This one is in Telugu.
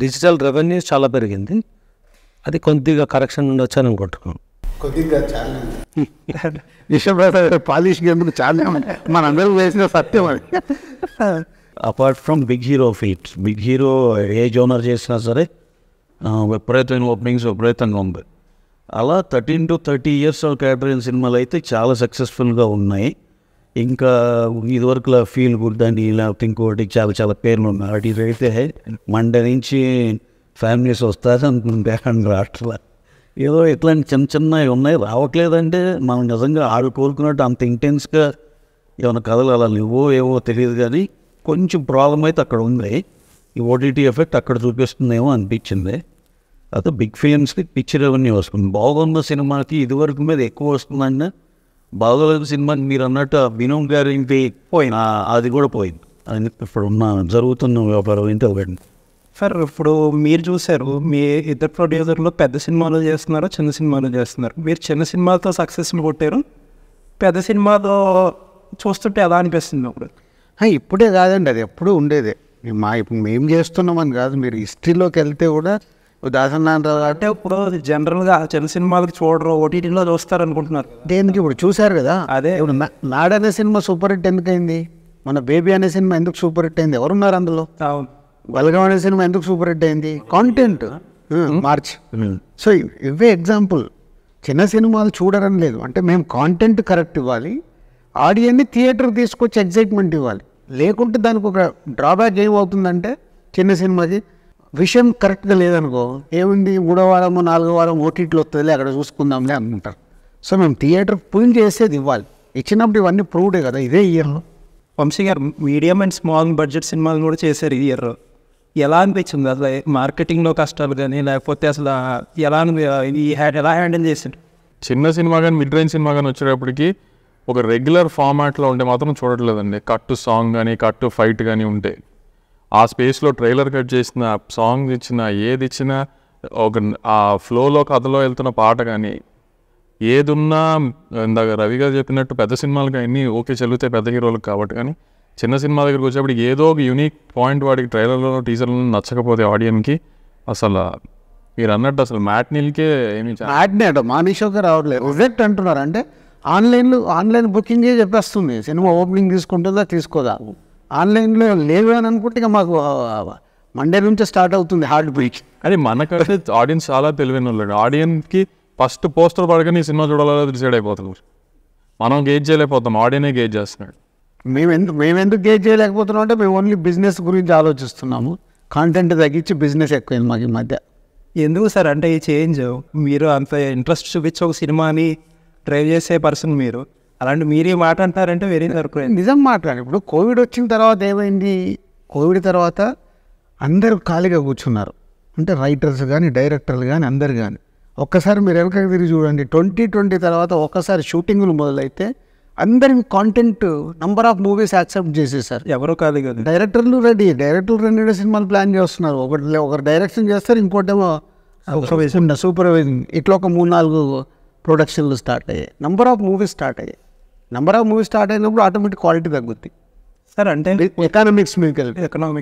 డిజిటల్ రెవెన్యూ చాలా పెరిగింది అది కొద్దిగా కరెక్షన్ ఉండొచ్చు అని అనుకుంటున్నాను కొద్దిగా పాలిష్ ఎందుకు చాలా మన వేసిన సత్యం అది అపార్ట్ ఫ్రమ్ బిగ్ హీరో ఫీట్ బిగ్ హీరో ఏ జోనర్ చేసినా సరే విపరీతమైన ఓపెనింగ్స్ విపరీతంగా ఉంది అలా thirteen to thirty years of క్యాటరీన్ సినిమాలు అయితే చాలా సక్సెస్ఫుల్గా ఉన్నాయి ఇంకా ఇదివరకులా ఫీల్ గుడ్ అని లేకపోతే ఇంకోటి చాలా చాలా పేర్లు ఉన్నారు అటు అయితే మండ నుంచి ఫ్యామిలీస్ వస్తారు అనుకుంటే రాష్ట్రంలో ఏదో ఇట్లాంటి చిన్న చిన్నవి ఉన్నాయి రావట్లేదంటే మనం నిజంగా ఆడు కోరుకున్నట్టు అంత ఇంటెన్స్గా ఏమైనా కథలు అలా ఇవ్వో ఏవో తెలియదు కానీ కొంచెం ప్రాబ్లం అయితే అక్కడ ఉంది ఈ ఓటీటీ ఎఫెక్ట్ అక్కడ చూపిస్తుందేమో అనిపించింది అయితే బిగ్ ఫిలిమ్స్కి పిక్చర్ అవన్నీ వస్తుంది బాగున్న సినిమాకి ఇదివరకు మీద ఎక్కువ వస్తుందన్నా బాగోలేదు సినిమా మీరు అన్నట్టు వినోద్ గారు ఇంటి పోయిన అది కూడా పోయింది అది ఇప్పుడు ఉన్న జరుగుతున్న వ్యాపారం ఇంత ఒకటి సార్ ఇప్పుడు మీరు చూశారు మీ ఇద్దరు ప్రొడ్యూసర్లు పెద్ద సినిమాలు చేస్తున్నారు చిన్న సినిమాలు చేస్తున్నారు మీరు చిన్న సినిమాలతో సక్సెస్ని కొట్టారు పెద్ద సినిమాలో చూస్తుంటే ఎలా అనిపిస్తుంది అప్పుడు ఇప్పుడే కాదండి అది ఎప్పుడూ ఉండేదే మా ఇప్పుడు మేము చేస్తున్నామని కాదు మీరు హిస్టరీలోకి వెళ్తే కూడా దాసన్ అంటారు అంటే ఇప్పుడు జనరల్గా చిన్న సినిమాలకు చూడరు ఓటీటీలో చూస్తారు అనుకుంటున్నారు దేనికి ఇప్పుడు చూశారు కదా అదే ఇప్పుడు నాడు అనే సినిమా సూపర్ హిట్ ఎందుకైంది మన బేబీ అనే సినిమా ఎందుకు సూపర్ హిట్ అయింది ఎవరున్నారు అందులో బలగం అనే సినిమా ఎందుకు సూపర్ హిట్ అయింది కాంటెంట్ మార్చ్ సో ఇవే ఎగ్జాంపుల్ చిన్న సినిమాలు చూడడం లేదు అంటే మేము కాంటెంట్ కరెక్ట్ ఇవ్వాలి ఆడియన్ని థియేటర్ తీసుకొచ్చి ఎగ్జైట్మెంట్ ఇవ్వాలి లేకుంటే దానికి ఒక డ్రాబ్యాక్ ఏమవుతుందంటే చిన్న సినిమాకి విషయం కరెక్ట్గా లేదనుకో ఏముంది మూడో వారము నాలుగో వారం ఓటీటీలో వస్తుంది అక్కడ చూసుకుందాంలే అనుకుంటారు సో మేము థియేటర్ పూజ చేసేది ఇవ్వాలి ఇచ్చినప్పుడు ఇవన్నీ ప్రూవ్డే కదా ఇదే ఇయర్లో వంశీ గారు మీడియం అండ్ స్మాల్ బడ్జెట్ సినిమాలు కూడా చేశారు ఈ ఇయర్ ఎలా అనిపించింది అసలు మార్కెటింగ్లో కష్టాలు కానీ లేకపోతే అసలు ఎలా ఈ ఎలా హ్యాండిల్ చేశారు చిన్న సినిమా కానీ మిడ్ రేంజ్ సినిమా కానీ వచ్చేటప్పటికి ఒక రెగ్యులర్ ఫార్మాట్లో ఉంటే మాత్రం చూడట్లేదండి కట్ టు సాంగ్ కానీ కట్ టు ఫైట్ కానీ ఉంటే ఆ స్పేస్లో ట్రైలర్ కట్ చేసిన సాంగ్ ఇచ్చిన ఏది ఇచ్చినా ఒక ఆ ఫ్లోలో కథలో వెళ్తున్న పాట కానీ ఏదున్నా ఇందాక రవి గారు చెప్పినట్టు పెద్ద సినిమాలకు కానీ ఓకే చదివితే పెద్ద హీరోలకు కాబట్టి కానీ చిన్న సినిమా దగ్గరికి వచ్చేప్పుడు ఏదో ఒక యూనిక్ పాయింట్ వాడికి ట్రైలర్లో టీజర్లో నచ్చకపోతే ఆడియన్కి అసలు మీరు అన్నట్టు అసలు మ్యాట్నీల్కే ఏమి మ్యాట్నీ అట మానిషోకే రావట్లేదు ఎగ్జాక్ట్ అంటున్నారు అంటే ఆన్లైన్లో ఆన్లైన్ బుకింగే చెప్పేస్తుంది సినిమా ఓపెనింగ్ తీసుకుంటుందా తీసుకోదా ఆన్లైన్లో లేవు అని అనుకుంటే ఇక మాకు మండే నుంచే స్టార్ట్ అవుతుంది హార్డ్ బ్రీచ్ అది మనకైతే ఆడియన్స్ చాలా తెలివైన వాళ్ళు ఆడియన్స్కి ఫస్ట్ పోస్టర్ పడగా నీ సినిమా చూడాలో డిసైడ్ అయిపోతున్నాం మనం గేజ్ చేయలేకపోతాం ఆడియనే గేజ్ చేస్తున్నాడు మేము ఎందుకు మేము ఎందుకు గేజ్ చేయలేకపోతున్నాం అంటే మేము ఓన్లీ బిజినెస్ గురించి ఆలోచిస్తున్నాము కాంటెంట్ తగ్గించి బిజినెస్ ఎక్కువైంది మాకు ఈ మధ్య ఎందుకు సార్ అంటే ఈ చేంజ్ మీరు అంత ఇంట్రెస్ట్ చూపించి ఒక సినిమాని డ్రైవ్ చేసే పర్సన్ మీరు అలాంటి మీరే మాట అంటారంటే వేరే సరుకులేదు నిజం మాట్లాడి ఇప్పుడు కోవిడ్ వచ్చిన తర్వాత ఏమైంది కోవిడ్ తర్వాత అందరూ ఖాళీగా కూర్చున్నారు అంటే రైటర్స్ కానీ డైరెక్టర్లు కానీ అందరు కానీ ఒక్కసారి మీరు వెనకకి తిరిగి చూడండి ట్వంటీ ట్వంటీ తర్వాత ఒక్కసారి షూటింగ్లు మొదలైతే అందరికి content number of movies accept చేసేసారు ఎవరో కాదు కదా డైరెక్టర్లు రెడీ డైరెక్టర్లు రెండు సినిమాలు ప్లాన్ చేస్తున్నారు ఒకటి ఒకరు డైరెక్షన్ చేస్తారు ఇంకోటేమో సూపర్వైజింగ్ సూపర్వైజింగ్ ఇట్లా ఒక మూడు నాలుగు ప్రొడక్షన్లు స్టార్ట్ అయ్యాయి నంబర్ ఆఫ్ మూవీస్ స్టార్ట్ అయ్యాయి నెంబర్ ఆఫ్ మూవీస్ స్టార్ట్ అయినప్పుడు ఆటోమేటిక్ క్వాలిటీ తగ్గుద్ది సార్ అంటే ఎకనామిక్స్ మీకు ఎకనామిక్